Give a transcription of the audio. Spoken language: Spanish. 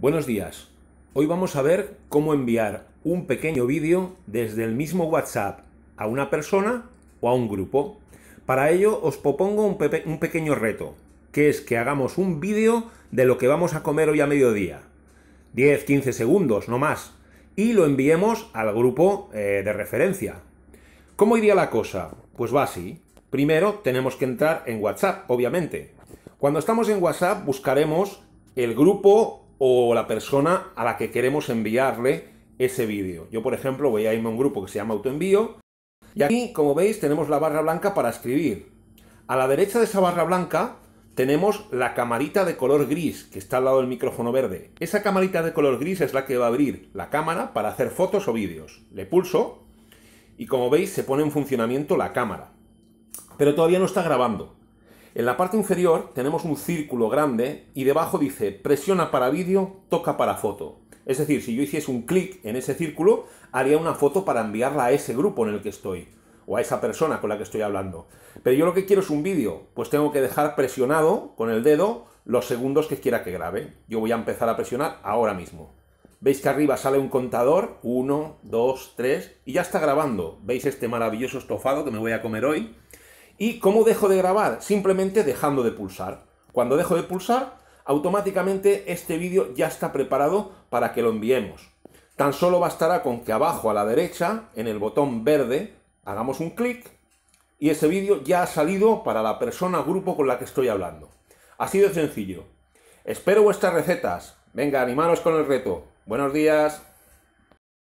Buenos días. Hoy vamos a ver cómo enviar un pequeño vídeo desde el mismo WhatsApp a una persona o a un grupo. Para ello os propongo un, pequeño reto, que es que hagamos un vídeo de lo que vamos a comer hoy a mediodía. 10-15 segundos, no más. Y lo enviemos al grupo eh, de referencia. ¿Cómo iría la cosa? Pues va así. Primero tenemos que entrar en WhatsApp, obviamente. Cuando estamos en WhatsApp buscaremos el grupo o la persona a la que queremos enviarle ese vídeo. Yo, por ejemplo, voy a irme a un grupo que se llama autoenvío y aquí, como veis, tenemos la barra blanca para escribir. A la derecha de esa barra blanca tenemos la camarita de color gris que está al lado del micrófono verde. Esa camarita de color gris es la que va a abrir la cámara para hacer fotos o vídeos. Le pulso y como veis se pone en funcionamiento la cámara. Pero todavía no está grabando. En la parte inferior tenemos un círculo grande y debajo dice presiona para vídeo, toca para foto. Es decir, si yo hiciese un clic en ese círculo, haría una foto para enviarla a ese grupo en el que estoy o a esa persona con la que estoy hablando. Pero yo lo que quiero es un vídeo, pues tengo que dejar presionado con el dedo los segundos que quiera que grabe. Yo voy a empezar a presionar ahora mismo. Veis que arriba sale un contador, 1, 2, 3, y ya está grabando. Veis este maravilloso estofado que me voy a comer hoy. ¿Y cómo dejo de grabar? Simplemente dejando de pulsar. Cuando dejo de pulsar, automáticamente este vídeo ya está preparado para que lo enviemos. Tan solo bastará con que abajo a la derecha, en el botón verde, hagamos un clic y ese vídeo ya ha salido para la persona o grupo con la que estoy hablando. Ha de sencillo. Espero vuestras recetas. Venga, animaros con el reto. Buenos días.